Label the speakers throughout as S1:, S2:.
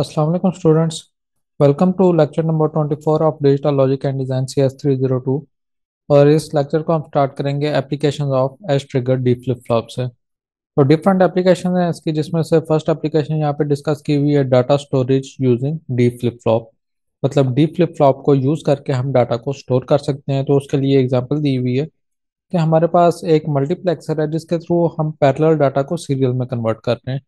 S1: Aslam students welcome to lecture number 24 of digital logic and design C S three zero two और इस लेक्चर को हम स्टार्ट करेंगे application of S trigger D flip flop से तो डिफरेंट एप्लीकेशन है इसकी जिसमें से फर्स्ट एप्लीकेशन यहाँ पे डिस्कस की हुई है data storage using D flip flop मतलब डी फ्लिप फ्लॉप को यूज़ करके हम डाटा को स्टोर कर सकते हैं तो उसके लिए एग्जाम्पल दी हुई है कि हमारे पास एक मल्टीप्लेक्सर है जिसके थ्रू हम पैरल डाटा को सीरियल में कन्वर्ट कर रहे हैं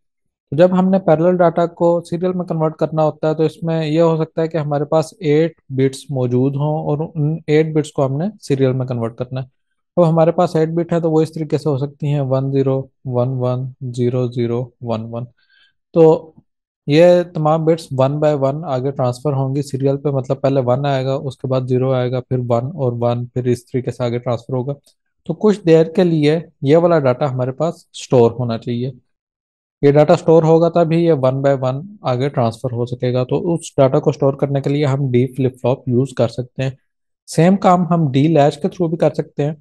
S1: तो जब हमने पैरेलल डाटा को सीरियल में कन्वर्ट करना होता है तो इसमें यह हो सकता है कि हमारे पास एट बिट्स मौजूद हों और उन एट बिट्स को हमने सीरियल में कन्वर्ट करना है अब तो हमारे पास एट बिट है तो वो इस तरीके से हो सकती हैं one zero one one zero zero one one तो ये तमाम बिट्स वन बाय वन आगे ट्रांसफ़र होंगी सीरियल पे मतलब पहले वन आएगा उसके बाद ज़ीरो आएगा फिर वन और वन फिर इस तरीके से आगे ट्रांसफ़र होगा तो कुछ देर के लिए ये वाला डाटा हमारे पास स्टोर होना चाहिए ये डाटा स्टोर होगा तभी ये वन बाय वन आगे ट्रांसफर हो सकेगा तो उस डाटा को स्टोर करने के लिए हम डी फ्लिप फ्लॉप यूज कर सकते हैं सेम काम हम डी लैच के थ्रू भी कर सकते हैं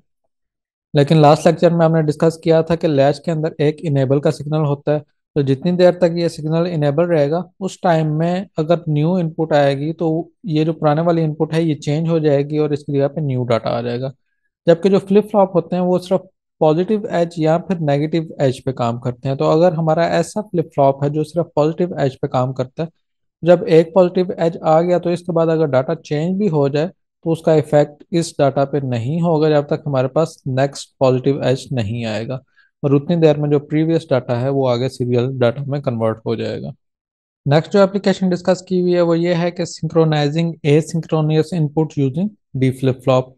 S1: लेकिन लास्ट लेक्चर में हमने डिस्कस किया था कि लैच के अंदर एक इनेबल का सिग्नल होता है तो जितनी देर तक ये सिग्नल इनेबल रहेगा उस टाइम में अगर न्यू इनपुट आएगी तो ये जो पुराने वाली इनपुट है ये चेंज हो जाएगी और इसकी जगह पे न्यू डाटा आ जाएगा जबकि जो फ्लिप फ्लॉप होते हैं वो सिर्फ पॉजिटिव एज या फिर नेगेटिव एज पे काम करते हैं तो अगर हमारा ऐसा फ्लिप फ्लॉप है जो सिर्फ पॉजिटिव एज पे काम करता है जब एक पॉजिटिव एज आ गया तो इसके बाद अगर डाटा चेंज भी हो जाए तो उसका इफेक्ट इस डाटा पे नहीं होगा जब तक हमारे पास नेक्स्ट पॉजिटिव एज नहीं आएगा और उतनी देर में जो प्रीवियस डाटा है वो आगे सीरियल डाटा में कन्वर्ट हो जाएगा नेक्स्ट जो एप्लीकेशन डिस्कस की हुई है वो ये है कि synchronising asynchronous input using D flip flop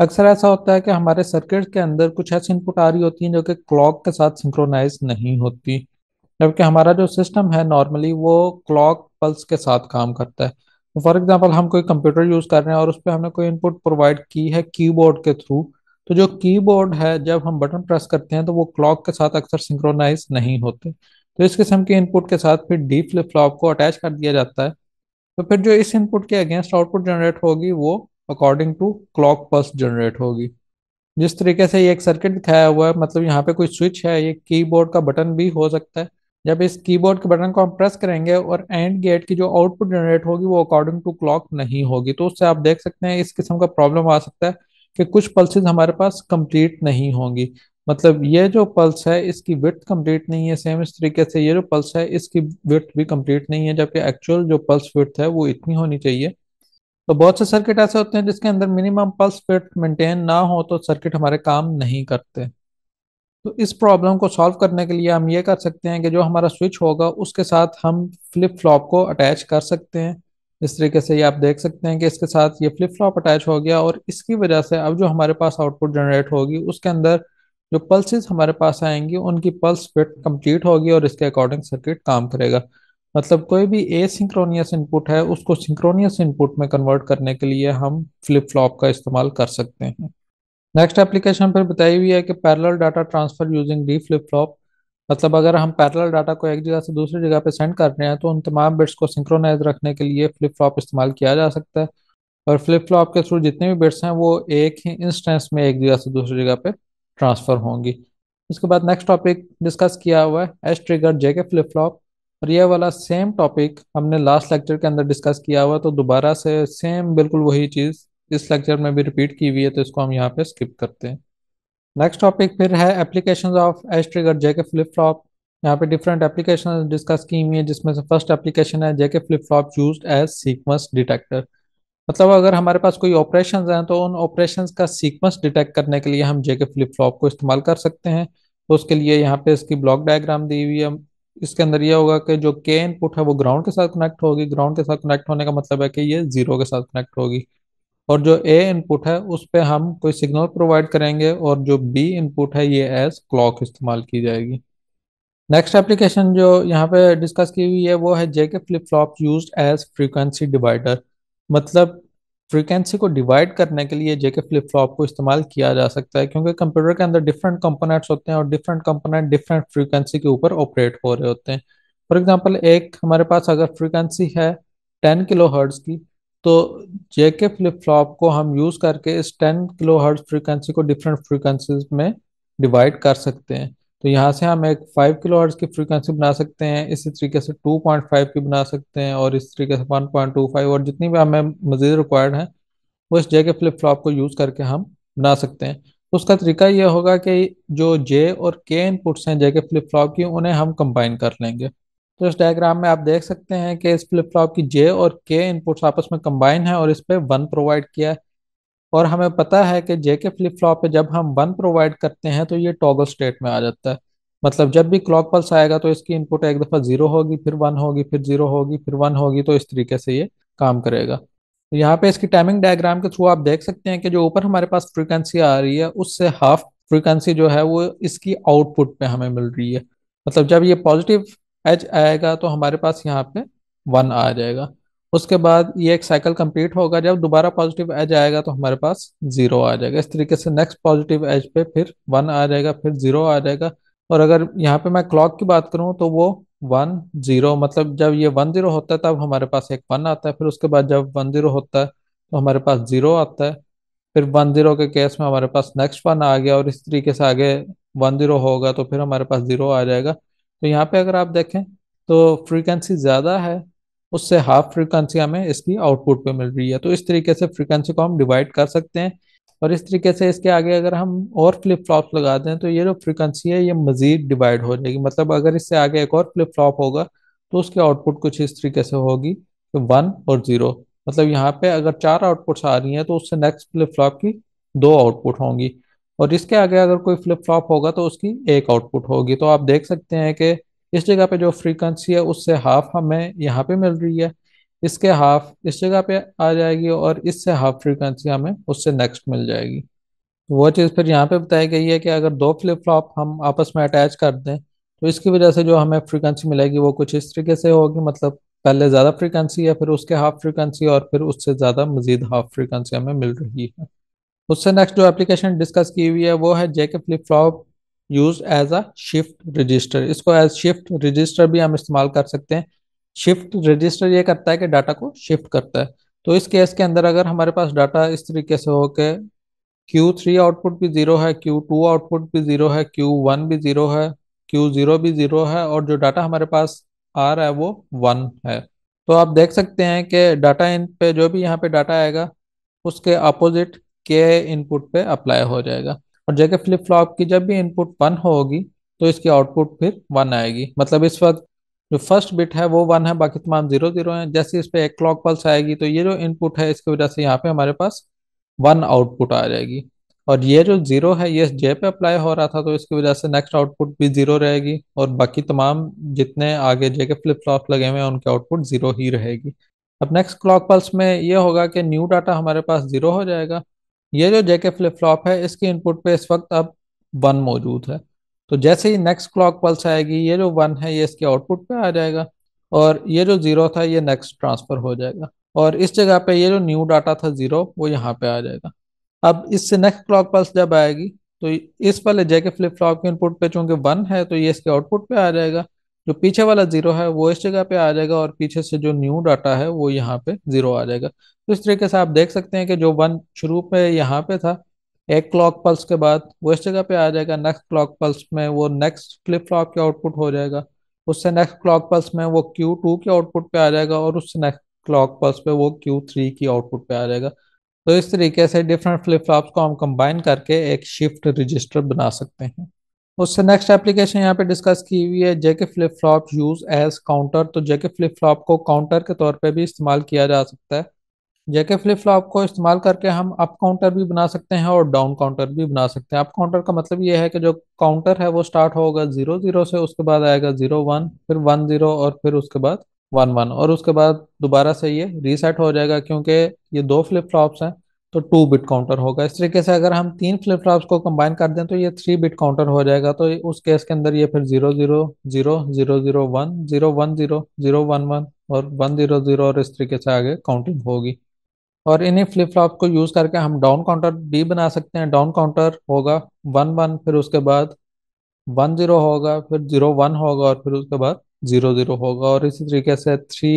S1: अक्सर ऐसा होता है कि हमारे सर्किट के अंदर कुछ ऐसी इनपुट आ रही होती हैं जो कि क्लॉक के साथ सिंक्रोनाइज नहीं होती जबकि हमारा जो सिस्टम है नॉर्मली वो क्लॉक पल्स के साथ काम करता है तो फॉर एग्जांपल हम कोई कंप्यूटर यूज़ कर रहे हैं और उस पर हमने कोई इनपुट प्रोवाइड की है कीबोर्ड के थ्रू तो जो कीबोर्ड है जब हम बटन प्रेस करते हैं तो वो क्लॉक के साथ अक्सर सिंक्रोनाइज नहीं होते तो इस किस्म के इनपुट के साथ फिर डी फ्लिप फ्लॉप को अटैच कर दिया जाता है तो फिर जो इस इनपुट के अगेंस्ट आउटपुट जनरेट होगी वो according to clock pulse generate होगी जिस तरीके से ये एक सर्किट दिखाया हुआ है मतलब यहाँ पे कोई स्विच है ये कीबोर्ड का बटन भी हो सकता है जब इस कीबोर्ड के बटन को हम प्रेस करेंगे और एंड गेट की जो आउटपुट जनरेट होगी वो अकॉर्डिंग टू क्लॉक नहीं होगी तो उससे आप देख सकते हैं इस किस्म का प्रॉब्लम आ सकता है कि कुछ पल्सेज हमारे पास कंप्लीट नहीं होंगी मतलब ये जो पल्स है इसकी विथ कंप्लीट नहीं है सेम इस तरीके से ये जो पल्स है इसकी विथ भी कंप्लीट नहीं है जबकि एक्चुअल जो पल्स विथ है वो इतनी होनी चाहिए तो बहुत से सर्किट ऐसे होते हैं जिसके अंदर मिनिमम पल्स फिट मेंटेन ना हो तो सर्किट हमारे काम नहीं करते तो इस प्रॉब्लम को सॉल्व करने के लिए हम ये कर सकते हैं कि जो हमारा स्विच होगा उसके साथ हम फ्लिप फ्लॉप को अटैच कर सकते हैं इस तरीके से ये आप देख सकते हैं कि इसके साथ ये फ्लिप फ्लॉप अटैच हो गया और इसकी वजह से अब जो हमारे पास आउटपुट जनरेट होगी उसके अंदर जो पल्सेस हमारे पास आएंगी उनकी पल्स फिट कंप्लीट होगी और इसके अकॉर्डिंग सर्किट काम करेगा मतलब कोई भी ए सिंक्रोनियस इनपुट है उसको सिंक्रोनियस इनपुट में कन्वर्ट करने के लिए हम फ्लिप फ्लॉप का इस्तेमाल कर सकते हैं नेक्स्ट एप्लीकेशन पर बताई हुई है कि parallel data transfer using D flip flop मतलब अगर हम पैरेलल डाटा को एक जगह से दूसरी जगह पे सेंड कर रहे हैं तो उन तमाम बिट्स को सिंक्रोनाइज रखने के लिए फ्लिप फ्लॉप इस्तेमाल किया जा सकता है और फ्लिप फ्लॉप के थ्रू जितने भी बिट्स हैं वो एक ही इंस्टेंस में एक जगह से दूसरी जगह पे ट्रांसफर होंगी उसके बाद नेक्स्ट टॉपिक डिस्कस किया हुआ है S trigger JK flip flop और यह वाला सेम टॉपिक हमने लास्ट लेक्चर के अंदर डिस्कस किया हुआ तो दोबारा से सेम बिल्कुल वही चीज़ इस लेक्चर में भी रिपीट की हुई है तो इसको हम यहाँ पे स्किप करते हैं नेक्स्ट टॉपिक फिर है application of H trigger JK flip flop यहाँ पे डिफरेंट एप्लीकेशन डिस्कस की हुई है जिसमें से फर्स्ट एप्लीकेशन है JK flip flop use as sequence detector मतलब अगर हमारे पास कोई ऑपरेशन हैं तो उन ऑपरेशन का सीक्वेंस डिटेक्ट करने के लिए हम जेके फ्लिप फ्लॉप को इस्तेमाल कर सकते हैं तो उसके लिए यहाँ पे इसकी ब्लॉक डायग्राम दी हुई है इसके अंदर यह होगा कि जो के इनपुट है वो ग्राउंड के साथ कनेक्ट होगी ग्राउंड के साथ कनेक्ट होने का मतलब है कि ये जीरो के साथ कनेक्ट होगी और जो ए इनपुट है उस पर हम कोई सिग्नल प्रोवाइड करेंगे और जो बी इनपुट है ये एज क्लॉक इस्तेमाल की जाएगी नेक्स्ट एप्लीकेशन जो यहाँ पे डिस्कस की हुई है वो है JK flip flop use as frequency divider मतलब फ्रीक्वेंसी को डिवाइड करने के लिए जेके फ्लिप फ्लॉप को इस्तेमाल किया जा सकता है क्योंकि कंप्यूटर के अंदर डिफरेंट कंपोनेंट्स होते हैं और डिफरेंट कंपोनेंट डिफरेंट फ्रीक्वेंसी के ऊपर ऑपरेट हो रहे होते हैं फॉर एग्जांपल एक हमारे पास अगर फ्रीक्वेंसी है टेन किलो हर्ट्स की तो जेके फ्लिप फ्लॉप को हम यूज़ करके इस टेन किलो हर्ट्स फ्रीक्वेंसी को डिफरेंट फ्रीक्वेंसीज में डिवाइड कर सकते हैं तो यहाँ से हम एक फाइव किलो हर्ट्स की फ्रीक्वेंसी बना सकते हैं इसी तरीके से टू पॉइंट फाइव की बना सकते हैं और इस तरीके से वन पॉइंट टू फाइव और जितनी भी हमें मज़ीद रिक्वायर्ड है वो इस जे के फ्लिप फ्लॉप को यूज़ करके हम बना सकते हैं उसका तरीका ये होगा कि जो जे और के इनपुट्स हैं जे के फ्लिप फ्लॉप की उन्हें हम कंबाइन कर लेंगे तो इस डायग्राम में आप देख सकते हैं कि इस फ्लिप फ्लॉप की जे और के इनपुट्स आपस में कंबाइन है और इस पर वन प्रोवाइड किया है और हमें पता है कि जेके फ्लिप फ्लॉप पे जब हम वन प्रोवाइड करते हैं तो ये टॉगल स्टेट में आ जाता है मतलब जब भी क्लॉक पल्स आएगा तो इसकी इनपुट एक दफ़ा ज़ीरो होगी फिर वन होगी फिर ज़ीरो होगी फिर वन होगी तो इस तरीके से ये काम करेगा तो यहाँ पे इसकी टाइमिंग डायग्राम के थ्रू आप देख सकते हैं कि जो ऊपर हमारे पास फ्रीक्वेंसी आ रही है उससे हाफ फ्रीक्वेंसी जो है वो इसकी आउटपुट पे हमें मिल रही है मतलब जब ये पॉजिटिव एच आएगा तो हमारे पास यहाँ पे वन आ जाएगा उसके बाद ये एक साइकिल कंप्लीट होगा जब दोबारा पॉजिटिव एज आएगा तो हमारे पास जीरो आ जाएगा इस तरीके से नेक्स्ट पॉजिटिव एज पे फिर वन आ जाएगा फिर जीरो आ जाएगा और अगर यहाँ पे मैं क्लॉक की बात करूँ तो वो वन जीरो मतलब जब ये वन जीरो होता है तब हमारे पास एक वन आता है फिर उसके बाद जब वन जीरो होता है तो हमारे पास जीरो आता है फिर वन जीरो के केस में हमारे पास नेक्स्ट वन आ गया और इस तरीके से आगे वन जीरो होगा तो फिर हमारे पास जीरो आ जाएगा तो यहाँ पे अगर आप देखें तो फ्रीक्वेंसी ज़्यादा है उससे हाफ फ्रिक्वेंसी हमें इसकी आउटपुट पे मिल रही है तो इस तरीके से फ्रिक्वेंसी को हम डिवाइड कर सकते हैं और इस तरीके से इसके आगे अगर हम और फ्लिप फ्लॉप लगा दें तो ये जो फ्रिक्वेंसी है ये मजीद डिवाइड हो जाएगी मतलब अगर इससे आगे एक और फ्लिप फ्लॉप होगा तो उसकी आउटपुट कुछ इस तरीके से होगी कि वन और ज़ीरो मतलब यहाँ पे अगर चार आउटपुट्स आ रही हैं तो उससे नेक्स्ट फ्लिप फ्लॉप की दो आउटपुट होंगी और इसके आगे अगर कोई फ्लिप फ्लॉप होगा तो उसकी एक आउटपुट होगी तो आप देख सकते हैं कि इस जगह पे जो फ्रीक्वेंसी है उससे हाफ हमें यहाँ पे मिल रही है इसके हाफ इस जगह पे आ जाएगी और इससे हाफ फ्रीक्वेंसी हमें उससे नेक्स्ट मिल जाएगी तो वो चीज़ फिर यहाँ पे बताई गई है कि अगर दो फ्लिप फ्लॉप हम आपस में अटैच कर दें तो इसकी वजह से जो हमें फ्रीक्वेंसी मिलेगी वो कुछ इस तरीके से होगी मतलब पहले ज़्यादा फ्रीक्वेंसी है फिर उसके हाफ फ्रीक्वेंसी और फिर उससे ज़्यादा मजीद हाफ फ्रीक्वेंसी हमें मिल रही है उससे नेक्स्ट जो एप्लीकेशन डिस्कस की हुई है वो है JK flip flop use as a shift register इसको एज शिफ्ट रजिस्टर भी हम इस्तेमाल कर सकते हैं शिफ्ट रजिस्टर ये करता है कि डाटा को शिफ्ट करता है तो इस केस के अंदर अगर हमारे पास डाटा इस तरीके से हो के क्यू थ्री आउटपुट भी ज़ीरो है क्यू टू आउटपुट भी ज़ीरो है क्यू वन भी ज़ीरो है क्यू ज़ीरो भी ज़ीरो है और जो डाटा हमारे पास आ रहा है वो वन है तो आप देख सकते हैं कि डाटा इन पे जो भी यहाँ पे डाटा आएगा उसके अपोजिट के इनपुट पे अप्लाई हो जाएगा और जगह फ्लिप फ्लॉप की जब भी इनपुट वन होगी तो इसकी आउटपुट फिर वन आएगी मतलब इस वक्त जो फर्स्ट बिट है वो वन है बाकी तमाम जीरो जीरो हैं जैसे इस पर एक क्लॉक पल्स आएगी तो ये जो इनपुट है इसकी वजह से यहाँ पे हमारे पास वन आउटपुट आ जाएगी और ये जो जीरो है ये जे पे अप्लाई हो रहा था तो इसकी वजह से नेक्स्ट आउटपुट भी जीरो रहेगी और बाकी तमाम जितने आगे जे के फ्लिप फ्लॉप लगे हुए हैं उनके आउटपुट जीरो ही रहेगी अब नेक्स्ट क्लॉक पल्स में ये होगा कि न्यू डाटा हमारे पास जीरो हो जाएगा ये जो जेके फ्लिप फ्लॉप है इसकी इनपुट पे इस वक्त अब वन मौजूद है तो जैसे ही नेक्स्ट क्लॉक पल्स आएगी ये जो वन है ये इसके आउटपुट पे आ जाएगा और ये जो जीरो था ये नेक्स्ट ट्रांसफर हो जाएगा और इस जगह पे ये जो न्यू डाटा था जीरो वो यहाँ पे आ जाएगा अब इससे नेक्स्ट क्लॉक पल्स जब आएगी तो इस वाले जेके फ्लिप फ्लॉप के इनपुट पे चूंकि वन है तो ये इसके आउटपुट पे आ जाएगा जो पीछे वाला जीरो है वो इस जगह पे आ जाएगा और पीछे से जो न्यू डाटा है वो यहाँ पे जीरो आ जाएगा तो इस तरीके से आप देख सकते हैं कि जो वन शुरू में यहाँ पे था एक क्लॉक पल्स के बाद वो इस जगह पे आ जाएगा नेक्स्ट क्लॉक पल्स में वो नेक्स्ट फ्लिप फ्लॉप के आउटपुट हो जाएगा उससे नेक्स्ट क्लॉक पल्स में वो क्यू टू के आउटपुट पे आ जाएगा और उससे नेक्स्ट क्लॉक पल्स पे वो क्यू थ्री की आउटपुट पे आ जाएगा तो इस तरीके से डिफरेंट फ्लिप फ्लॉप्स को हम कंबाइन करके एक शिफ्ट रजिस्टर बना सकते हैं उससे नेक्स्ट एप्लीकेशन यहाँ पे डिस्कस की हुई है JK flip flop use as counter तो जेके फ्लिप फ्लॉप को काउंटर के तौर पे भी इस्तेमाल किया जा सकता है जेके फ्लिप फ्लॉप को इस्तेमाल करके हम अप काउंटर भी बना सकते हैं और डाउन काउंटर भी बना सकते हैं अप काउंटर का मतलब ये है कि जो काउंटर है वो स्टार्ट होगा जीरो जीरो से उसके बाद आएगा जीरो वन फिर वन जीरो और फिर उसके बाद वन वन और उसके बाद दोबारा से ये रीसेट हो जाएगा क्योंकि ये दो फ्लिप फ्लॉप्स हैं तो टू बिट काउंटर होगा इस तरीके से अगर हम तीन फ्लिप फ्लॉप्स को कंबाइन कर दें तो ये थ्री बिट काउंटर हो जाएगा तो उस केस के अंदर ये फिर zero zero zero zero zero one zero one zero zero one one और वन जीरो जीरो और इस तरीके से आगे काउंटिंग होगी और इन्हीं फ्लिप फ्लॉप को यूज़ करके हम डाउन काउंटर भी बना सकते हैं डाउन काउंटर होगा वन वन फिर उसके बाद वन जीरो होगा फिर जीरो वन होगा और फिर उसके बाद जीरो जीरो होगा और इसी तरीके से थ्री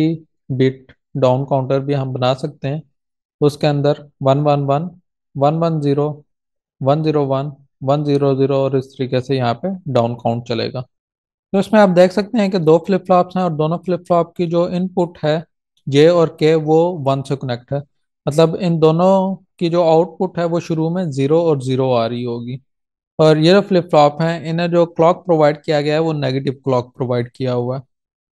S1: बिट डाउन काउंटर भी हम बना सकते हैं उसके अंदर one one one one one zero one zero one one zero zero और इस तरीके से यहाँ पे डाउन काउंट चलेगा तो इसमें आप देख सकते हैं कि दो फ्लिप फ्लॉप्स हैं और दोनों फ्लिप फ्लॉप की जो इनपुट है जे और के वो वन से कनेक्ट है मतलब इन दोनों की जो आउटपुट है वो शुरू में ज़ीरो और ज़ीरो आ रही होगी और ये जो फ्लिप फ्लॉप हैं इन्हें जो क्लॉक प्रोवाइड किया गया है वो नेगेटिव क्लॉक प्रोवाइड किया हुआ है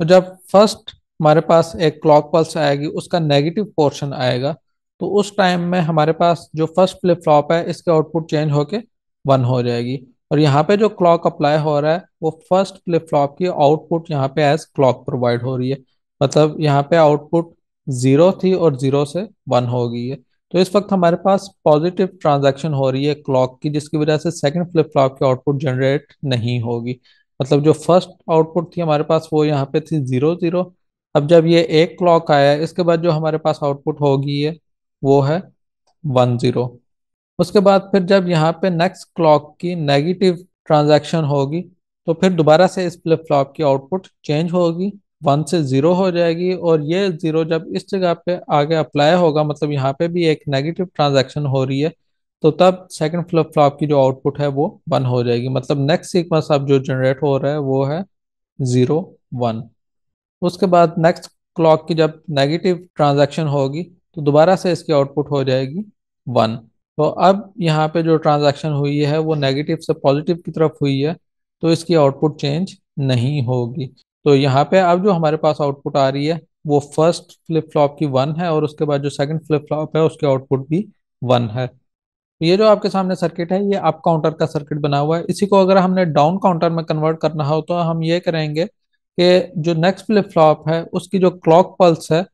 S1: तो जब फर्स्ट हमारे पास एक क्लॉक पल्स आएगी उसका नेगेटिव पोर्शन आएगा तो उस टाइम में हमारे पास जो फर्स्ट फ्लिप फ्लॉप है इसके आउटपुट चेंज होके वन हो जाएगी और यहाँ पे जो क्लॉक अप्लाई हो रहा है वो फर्स्ट फ्लिप फ्लॉप की आउटपुट यहाँ पे एज क्लॉक प्रोवाइड हो रही है मतलब यहाँ पे आउटपुट ज़ीरो थी और ज़ीरो से वन हो गई है तो इस वक्त हमारे पास पॉजिटिव ट्रांजेक्शन हो रही है क्लॉक की जिसकी वजह से सेकेंड फ्लिप फ्लॉप की आउटपुट जनरेट नहीं होगी मतलब जो फर्स्ट आउटपुट थी हमारे पास वो यहाँ पे थी ज़ीरो ज़ीरो अब जब ये एक क्लॉक आया इसके बाद जो हमारे पास आउटपुट होगी है वो है वन ज़ीरो उसके बाद फिर जब यहाँ पे नेक्स्ट क्लॉक की नेगेटिव ट्रांजैक्शन होगी तो फिर दोबारा से इस फ्लिप फ्लॉप की आउटपुट चेंज होगी वन से ज़ीरो हो जाएगी और ये ज़ीरो जब इस जगह पे आगे अप्लाई होगा मतलब यहाँ पे भी एक नेगेटिव ट्रांजैक्शन हो रही है तो तब सेकंड फ्लिप फ्लॉप की जो आउटपुट है वो वन हो जाएगी मतलब नेक्स्ट सीक्वेंस अब जो जनरेट हो रहा है वो है ज़ीरो वन उसके बाद नेक्स्ट क्लॉक की जब नेगेटिव ट्रांजेक्शन होगी तो दोबारा से इसकी आउटपुट हो जाएगी वन तो अब यहाँ पे जो ट्रांजैक्शन हुई है वो नेगेटिव से पॉजिटिव की तरफ हुई है तो इसकी आउटपुट चेंज नहीं होगी तो यहाँ पे अब जो हमारे पास आउटपुट आ रही है वो फर्स्ट फ्लिप फ्लॉप की वन है और उसके बाद जो सेकंड फ्लिप फ्लॉप है उसके आउटपुट भी वन है तो ये जो आपके सामने सर्किट है ये अप काउंटर का सर्किट बना हुआ है इसी को अगर हमने डाउन काउंटर में कन्वर्ट करना हो तो हम ये करेंगे कि जो नेक्स्ट फ्लिप फ्लॉप है उसकी जो क्लॉक पल्स है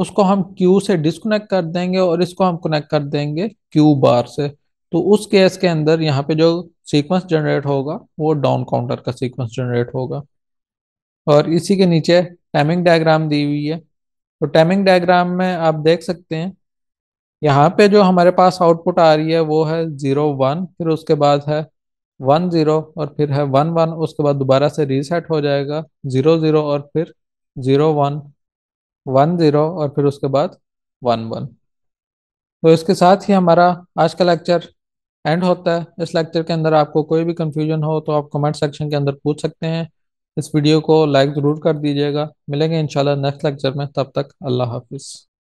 S1: उसको हम क्यू से डिसकनेक्ट कर देंगे और इसको हम कनेक्ट कर देंगे क्यू बार से तो उस केस के अंदर यहाँ पे जो सीक्वेंस जनरेट होगा वो डाउन काउंटर का सीक्वेंस जनरेट होगा और इसी के नीचे टाइमिंग डायग्राम दी हुई है तो टाइमिंग डायग्राम में आप देख सकते हैं यहाँ पे जो हमारे पास आउटपुट आ रही है वो है ज़ीरो वन फिर उसके बाद है वन ज़ीरो और फिर है वन वन उसके बाद दोबारा से रीसेट हो जाएगा ज़ीरो ज़ीरो और फिर ज़ीरो वन वन ज़ीरो और फिर उसके बाद वन वन तो इसके साथ ही हमारा आज का लेक्चर एंड होता है इस लेक्चर के अंदर आपको कोई भी कन्फ्यूजन हो तो आप कमेंट सेक्शन के अंदर पूछ सकते हैं इस वीडियो को लाइक ज़रूर कर दीजिएगा मिलेंगे इंशाल्लाह नेक्स्ट लेक्चर में तब तक अल्लाह हाफिज़